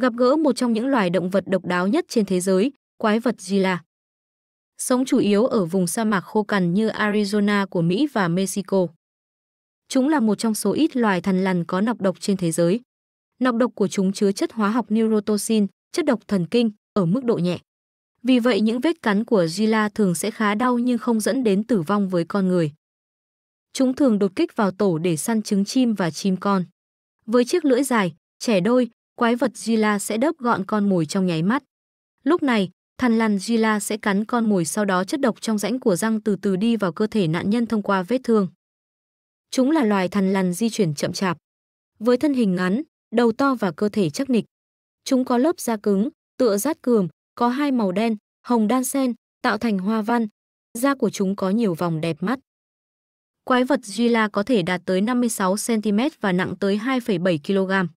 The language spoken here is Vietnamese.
gặp gỡ một trong những loài động vật độc đáo nhất trên thế giới, quái vật Gila. Sống chủ yếu ở vùng sa mạc khô cằn như Arizona của Mỹ và Mexico. Chúng là một trong số ít loài thằn lằn có nọc độc trên thế giới. Nọc độc của chúng chứa chất hóa học neurotoxin, chất độc thần kinh, ở mức độ nhẹ. Vì vậy những vết cắn của Gila thường sẽ khá đau nhưng không dẫn đến tử vong với con người. Chúng thường đột kích vào tổ để săn trứng chim và chim con. Với chiếc lưỡi dài, trẻ đôi, quái vật Gila sẽ đớp gọn con mồi trong nháy mắt. Lúc này, thằn lằn Gila sẽ cắn con mồi sau đó chất độc trong rãnh của răng từ từ đi vào cơ thể nạn nhân thông qua vết thương. Chúng là loài thằn lằn di chuyển chậm chạp. Với thân hình ngắn, đầu to và cơ thể chắc nịch. Chúng có lớp da cứng, tựa rát cường, có hai màu đen, hồng đan sen, tạo thành hoa văn. Da của chúng có nhiều vòng đẹp mắt. Quái vật Gila có thể đạt tới 56cm và nặng tới 2,7 kg.